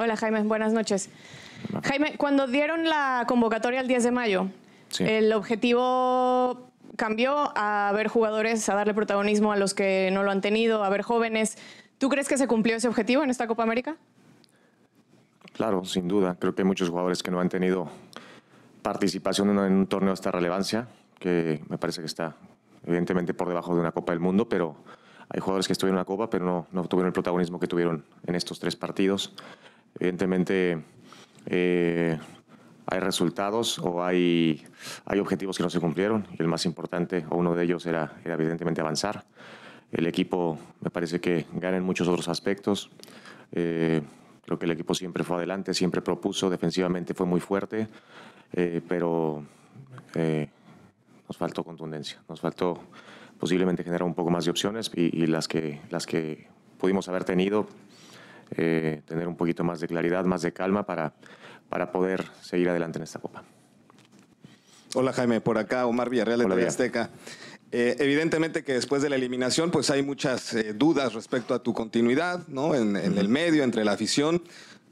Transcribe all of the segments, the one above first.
Hola Jaime, buenas noches. Jaime, cuando dieron la convocatoria el 10 de mayo, el objetivo cambió a ver jugadores, a darle protagonismo a los que no lo han tenido, a ver jóvenes. ¿Tú crees que se cumplió ese objetivo en esta Copa América? Claro, sin duda. Creo que hay muchos jugadores que no han tenido participación en un torneo de esta relevancia, que me parece que está evidentemente por debajo de una Copa del Mundo, pero hay jugadores que estuvieron en la Copa, pero no, no tuvieron el protagonismo que tuvieron en estos tres partidos. Evidentemente eh, hay resultados o hay, hay objetivos que no se cumplieron el más importante o uno de ellos era, evidentemente avanzar. El equipo me parece que gana en muchos otros aspectos. Eh, creo que el equipo siempre fue adelante, siempre propuso, defensivamente fue muy fuerte, eh, pero nos faltó contundencia, nos faltó posiblemente generar un poco más de opciones y, y las, que, las que pudimos haber tenido eh, tener un poquito más de claridad, más de calma para, para poder seguir adelante en esta Copa. Hola Jaime, por acá Omar Villarreal de Hola, Azteca. Eh, evidentemente que después de la eliminación, pues hay muchas eh, dudas respecto a tu continuidad, ¿no? En, en, el medio, entre la afición.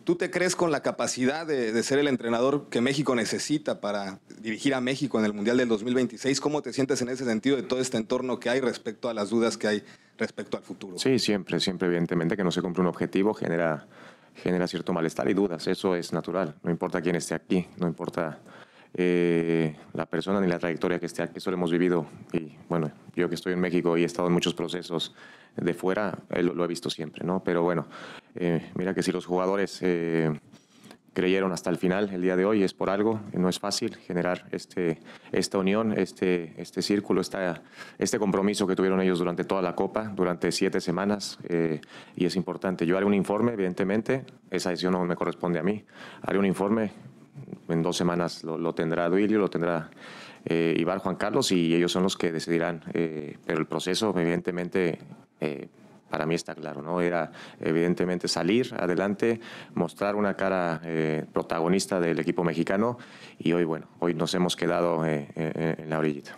¿Tú te crees con la capacidad de, de, ser el entrenador que México necesita para dirigir a México en el Mundial del 2026? ¿Cómo te sientes en ese sentido de todo este entorno que hay respecto a las dudas que hay respecto al futuro. Sí, siempre, siempre, evidentemente que no se cumple un objetivo genera, genera cierto malestar y dudas, eso es natural, no importa quién esté aquí, no importa eh, la persona ni la trayectoria que esté aquí, eso lo hemos vivido y bueno, yo que estoy en México y he estado en muchos procesos de fuera, eh, lo, he visto siempre, ¿no? Pero bueno, eh, mira que si los jugadores creyeron hasta el final el día de hoy. Es por algo, no es fácil generar este, esta unión, este, este círculo, este compromiso que tuvieron ellos durante toda la Copa, durante siete semanas, eh, y es importante. Yo haré un informe, evidentemente, esa decisión no me corresponde a mí. Haré un informe, en dos semanas lo, tendrá Duilio, lo tendrá eh, Ibar Juan Carlos, y ellos son los que decidirán. Eh, pero el proceso, evidentemente, eh, para mí está claro, ¿no? Era evidentemente salir adelante, mostrar una cara eh, protagonista del equipo mexicano y hoy, bueno, hoy nos hemos quedado eh, eh, en la orillita.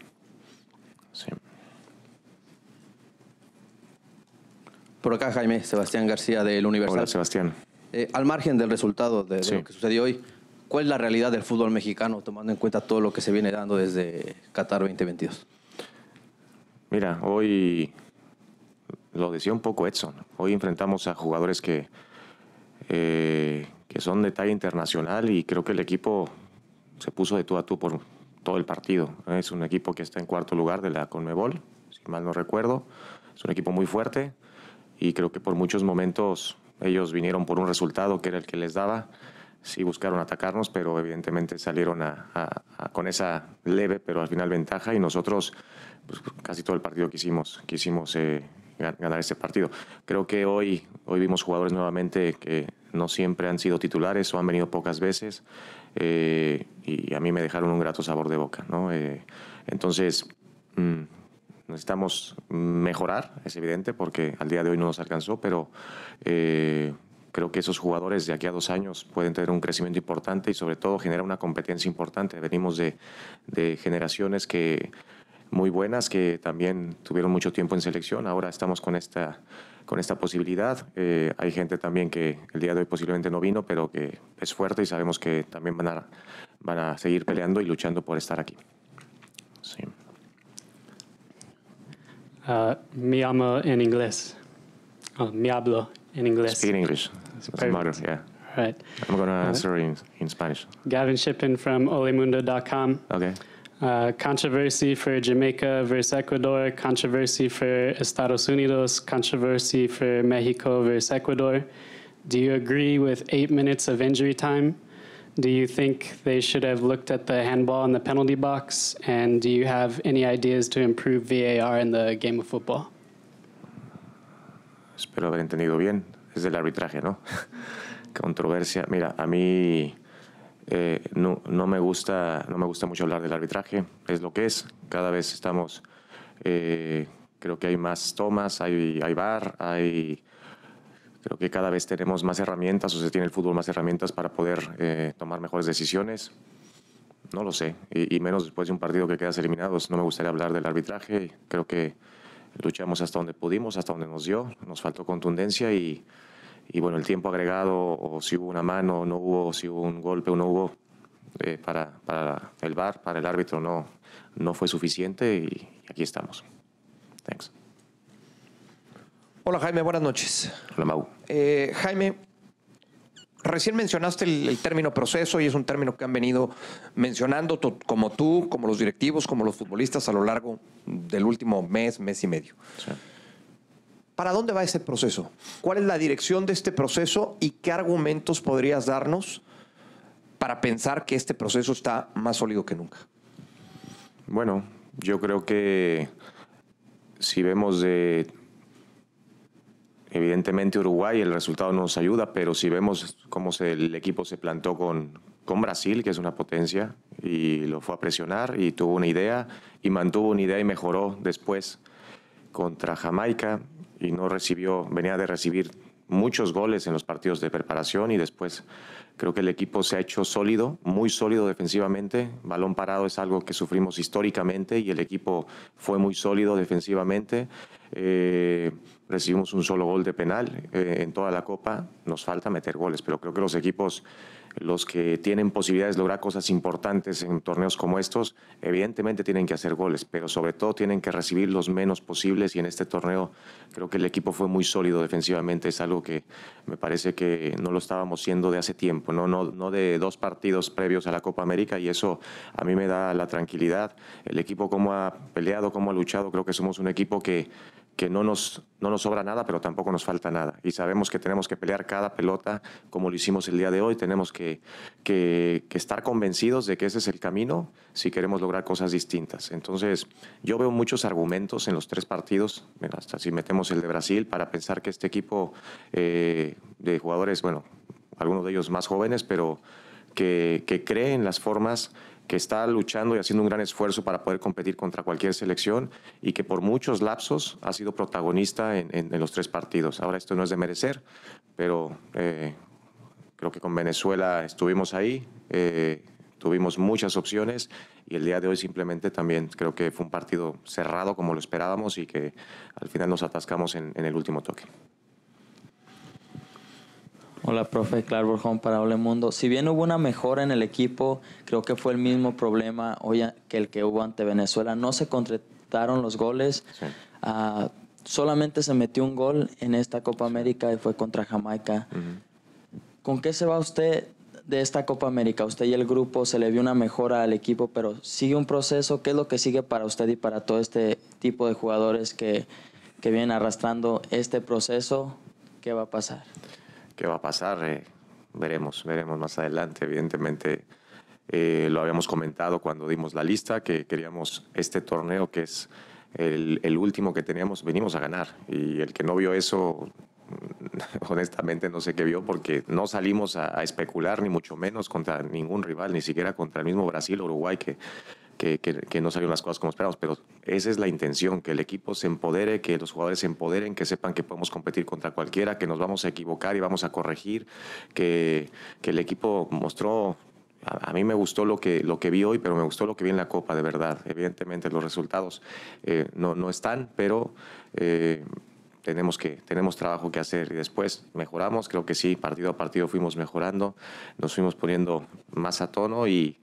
Por acá, Jaime, Sebastián García del Universal. Hola, Sebastián. al margen del resultado de, lo que sucedió hoy, ¿cuál es la realidad del fútbol mexicano tomando en cuenta todo lo que se viene dando desde Qatar 2022? Mira, hoy lo decía un poco Edson, hoy enfrentamos a jugadores que, eh, que son de talla internacional y creo que el equipo se puso de tú a tú por todo el partido. Es un equipo que está en cuarto lugar de la Conmebol, si mal no recuerdo. Es un equipo muy fuerte y creo que por muchos momentos ellos vinieron por un resultado que era el que les daba. Sí buscaron atacarnos, pero evidentemente salieron a, con esa leve, pero al final ventaja y nosotros pues, casi todo el partido que hicimos, que hicimos eh, ganar ese partido. Creo que hoy, hoy vimos jugadores nuevamente que no siempre han sido titulares o han venido pocas veces eh, y a mí me dejaron un grato sabor de boca. ¿no? Eh, entonces, mm, necesitamos mejorar, es evidente, porque al día de hoy no nos alcanzó, pero eh, creo que esos jugadores de aquí a dos años pueden tener un crecimiento importante y sobre todo generar una competencia importante. Venimos de generaciones que muy buenas que también tuvieron mucho tiempo en selección. Ahora estamos con esta, con esta posibilidad. Eh, hay gente también que el día de hoy posiblemente no vino, pero que es fuerte y sabemos que también van a, van a seguir peleando y luchando por estar aquí. Sí. Uh, me llamo en inglés. Ah, me hablo en inglés. Speak English. right. I'm going answer in, Spanish. Gavin Shippen from olemundo.com Okay. Uh, controversy for Jamaica versus Ecuador, controversy for Estados Unidos, controversy for Mexico versus Ecuador. Do you agree with eight minutes of injury time? Do you think they should have looked at the handball in the penalty box? And do you have any ideas to improve VAR in the game of football? Espero haber entendido bien. Es del arbitraje, ¿no? Controversia. Mira, a mí Eh, no, no, me gusta, no me gusta mucho hablar del arbitraje, es lo que es. Cada vez estamos, eh, creo que hay más tomas, hay, hay bar, hay, creo que cada vez tenemos más herramientas, o se tiene el fútbol más herramientas para poder eh, tomar mejores decisiones. No lo sé, y, y, menos después de un partido que quedas eliminados. No me gustaría hablar del arbitraje, creo que luchamos hasta donde pudimos, hasta donde nos dio, nos faltó contundencia y y bueno, el tiempo agregado, o si hubo una mano, o no hubo, o si hubo un golpe, o no hubo, eh, para, el VAR, para el árbitro, no, no fue suficiente y, aquí estamos. Thanks. Hola Jaime, buenas noches. Hola Mau. Eh, Jaime, recién mencionaste el, el, término proceso y es un término que han venido mencionando como tú, como los directivos, como los futbolistas a lo largo del último mes, mes y medio. Sí. ¿Para dónde va ese proceso? ¿Cuál es la dirección de este proceso y qué argumentos podrías darnos para pensar que este proceso está más sólido que nunca? Bueno, yo creo que si vemos de... Evidentemente Uruguay el resultado nos ayuda, pero si vemos cómo se, el equipo se plantó con, con Brasil, que es una potencia, y lo fue a presionar y tuvo una idea y mantuvo una idea y mejoró después contra Jamaica y no recibió, venía de recibir muchos goles en los partidos de preparación y después creo que el equipo se ha hecho sólido, muy sólido defensivamente. Balón parado es algo que sufrimos históricamente y el equipo fue muy sólido defensivamente. Eh, recibimos un solo gol de penal eh, en toda la Copa. Nos falta meter goles, pero creo que los equipos los que tienen posibilidades de lograr cosas importantes en torneos como estos, evidentemente tienen que hacer goles, pero sobre todo tienen que recibir los menos posibles y en este torneo creo que el equipo fue muy sólido defensivamente, es algo que me parece que no lo estábamos siendo de hace tiempo, no, no, no de dos partidos previos a la Copa América y eso a mí me da la tranquilidad, el equipo como ha peleado, como ha luchado, creo que somos un equipo que que no nos, no nos sobra nada, pero tampoco nos falta nada. Y sabemos que tenemos que pelear cada pelota como lo hicimos el día de hoy. Tenemos que, estar convencidos de que ese es el camino si queremos lograr cosas distintas. Entonces, yo veo muchos argumentos en los tres partidos, hasta si metemos el de Brasil, para pensar que este equipo eh, de jugadores, bueno, algunos de ellos más jóvenes, pero que, que creen las formas que está luchando y haciendo un gran esfuerzo para poder competir contra cualquier selección y que por muchos lapsos ha sido protagonista en, los tres partidos. Ahora esto no es de merecer, pero eh, creo que con Venezuela estuvimos ahí, eh, tuvimos muchas opciones y el día de hoy simplemente también creo que fue un partido cerrado como lo esperábamos y que al final nos atascamos en el último toque. Hola, profe, Claro Borjón para Ole Mundo. Si bien hubo una mejora en el equipo, creo que fue el mismo problema hoy que el que hubo ante Venezuela. No se contrataron los goles. Ah, solamente se metió un gol en esta Copa América y fue contra Jamaica. ¿Con qué se va usted de esta Copa América? Usted y el grupo se le vio una mejora al equipo, pero sigue un proceso. ¿Qué es lo que sigue para usted y para todo este tipo de jugadores que, que vienen arrastrando este proceso? ¿Qué va a pasar? qué va a pasar. Eh, veremos, veremos más adelante. Evidentemente, eh, lo habíamos comentado cuando dimos la lista, que queríamos este torneo que es el, último que teníamos, venimos a ganar. Y el que no vio eso, honestamente no sé qué vio, porque no salimos a, a especular, ni mucho menos contra ningún rival, ni siquiera contra el mismo Brasil o Uruguay, que que, no salieron las cosas como esperábamos, pero esa es la intención, que el equipo se empodere, que los jugadores se empoderen, que sepan que podemos competir contra cualquiera, que nos vamos a equivocar y vamos a corregir, que, que el equipo mostró a, mí me gustó lo que, lo que vi hoy, pero me gustó lo que vi en la Copa, de verdad. Evidentemente los resultados eh, no, no, están, pero eh, tenemos, que, tenemos trabajo que hacer y después mejoramos. Creo que sí, partido a partido fuimos mejorando, nos fuimos poniendo más a tono y,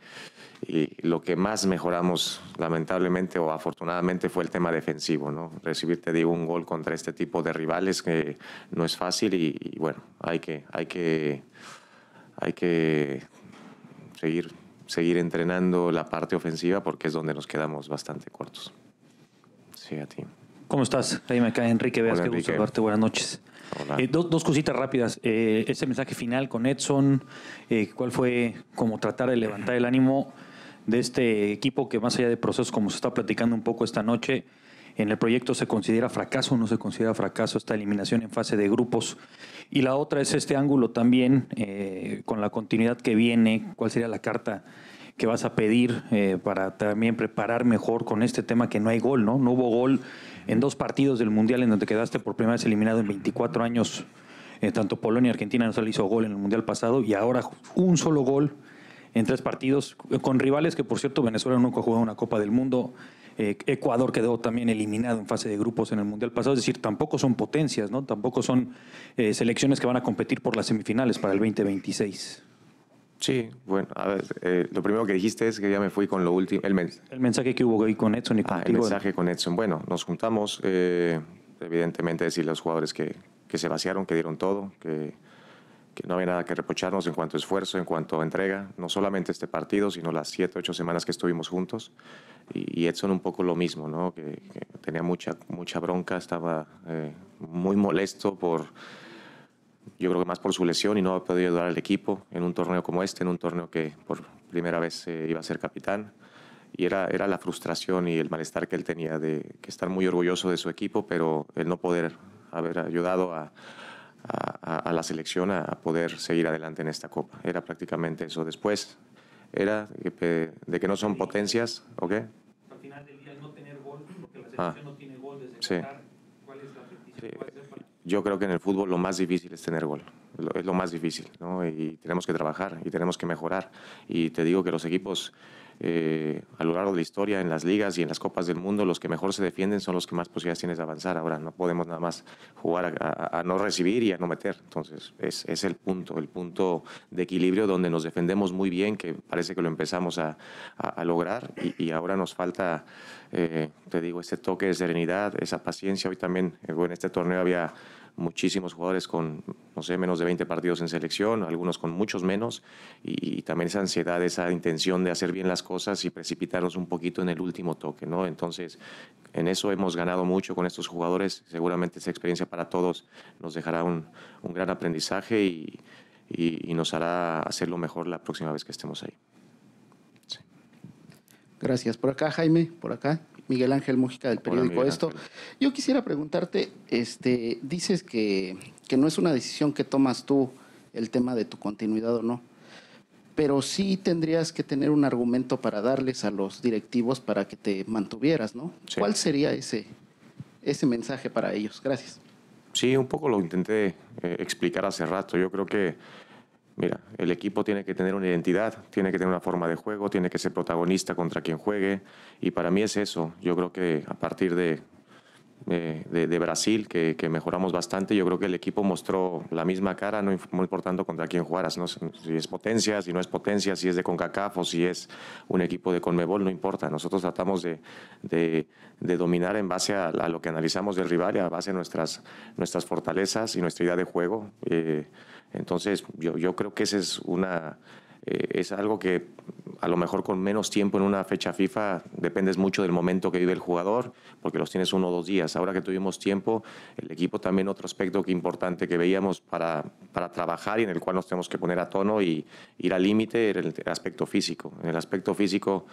y lo que más mejoramos, lamentablemente o afortunadamente, fue el tema defensivo. ¿no? recibirte digo, un gol contra este tipo de rivales que no es fácil y, y bueno, hay que, hay que, hay que seguir, seguir entrenando la parte ofensiva porque es donde nos quedamos bastante cortos. Sí, a ti. ¿Cómo estás? Ahí me acá Enrique Veas, qué gusto saludarte, buenas noches. Eh, dos, cositas rápidas. Eh, ese mensaje final con Edson, eh, ¿cuál fue como tratar de levantar el ánimo de este equipo que más allá de procesos, como se está platicando un poco esta noche, en el proyecto se considera fracaso o no se considera fracaso esta eliminación en fase de grupos? Y la otra es este ángulo también, con la continuidad que viene, ¿cuál sería la carta? que vas a pedir eh, para también preparar mejor con este tema que no hay gol, ¿no? No hubo gol en dos partidos del Mundial en donde quedaste por primera vez eliminado en 24 años. Eh, tanto Polonia y Argentina no se le hizo gol en el Mundial pasado y ahora un solo gol en tres partidos eh, con rivales que, por cierto, Venezuela nunca jugó una Copa del Mundo. Ecuador quedó también eliminado en fase de grupos en el Mundial pasado. Es decir, tampoco son potencias, ¿no? Tampoco son selecciones que van a competir por las semifinales para el 2026. Sí, bueno, a ver, eh, lo primero que dijiste es que ya me fui con lo último. El, mensaje que hubo hoy con Edson y con ah, el mensaje con Edson. Bueno, nos juntamos, eh, evidentemente, decirle a los jugadores que, que se vaciaron, que dieron todo, que, que, no había nada que reprocharnos en cuanto a esfuerzo, en cuanto a entrega, no solamente este partido, sino las siete, ocho semanas que estuvimos juntos. Y, Edson un poco lo mismo, ¿no? Que, tenía mucha, mucha bronca, estaba eh, muy molesto por yo creo que más por su lesión y no ha podido ayudar al equipo en un torneo como este, en un torneo que por primera vez eh, iba a ser capitán. Y era, era la frustración y el malestar que él tenía de que estar muy orgulloso de su equipo, pero el no poder haber ayudado a, a, la selección a, poder seguir adelante en esta Copa. Era prácticamente eso. Después era de, que no son potencias, ¿ok? Al final del día no tener gol, porque la ah. selección no tiene gol desde sí. ¿Cuál es la yo creo que en el fútbol lo más difícil es tener gol. Es lo más difícil, Y tenemos que trabajar y tenemos que mejorar. Y te digo que los equipos eh, a lo largo de la historia en las ligas y en las copas del mundo, los que mejor se defienden son los que más posibilidades tienes de avanzar. Ahora no podemos nada más jugar a, no recibir y a no meter. Entonces es, el punto, el punto de equilibrio donde nos defendemos muy bien, que parece que lo empezamos a, lograr y, ahora nos falta, eh, te digo, ese toque de serenidad, esa paciencia. Hoy también, eh, en este torneo había muchísimos jugadores con, no sé, menos de 20 partidos en selección, algunos con muchos menos, y, también esa ansiedad, esa intención de hacer bien las cosas y precipitarnos un poquito en el último toque, ¿no? Entonces, en eso hemos ganado mucho con estos jugadores, seguramente esa experiencia para todos nos dejará un, gran aprendizaje y, nos hará hacerlo mejor la próxima vez que estemos ahí. Gracias. Por acá, Jaime, por acá. Miguel Ángel Mújica del periódico Esto. Yo quisiera preguntarte, este, dices que, que no es una decisión que tomas tú el tema de tu continuidad o no, pero sí tendrías que tener un argumento para darles a los directivos para que te mantuvieras, ¿no? ¿Cuál sería ese, ese mensaje para ellos? Gracias. Sí, un poco lo intenté eh, explicar hace rato. Yo creo que Mira, el equipo tiene que tener una identidad, tiene que tener una forma de juego, tiene que ser protagonista contra quien juegue. Y para mí es eso. Yo creo que a partir de, eh, de, Brasil, que, mejoramos bastante, yo creo que el equipo mostró la misma cara, no, importando contra quién jugaras. No, si es potencia, si no es potencia, si es de CONCACAF o si es un equipo de CONMEBOL, no importa. Nosotros tratamos de, de, dominar en base a, lo que analizamos del rival y a base de nuestras, nuestras fortalezas y nuestra idea de juego. Eh, entonces, yo, creo que ese es una... Eh, es algo que a lo mejor con menos tiempo en una fecha FIFA dependes mucho del momento que vive el jugador, porque los tienes uno o dos días. Ahora que tuvimos tiempo, el equipo también otro aspecto que importante que veíamos para, trabajar y en el cual nos tenemos que poner a tono y ir al límite era el aspecto físico. En el aspecto físico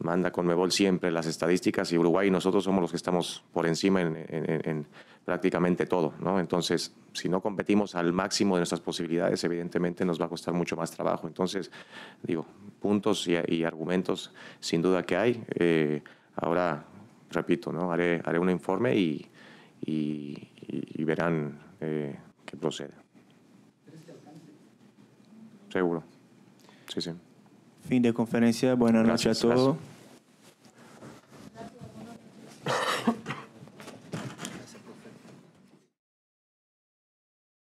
manda con Mebol siempre las estadísticas y Uruguay y nosotros somos los que estamos por encima en, prácticamente todo. ¿no? Entonces, si no competimos al máximo de nuestras posibilidades, evidentemente nos va a costar mucho más trabajo. Entonces, digo, puntos y, argumentos sin duda que hay. Eh, ahora, repito, ¿no? haré, haré un informe y, y, verán eh, qué procede. Seguro. Sí, sí. Fin de conferencia. Buenas noches a todos.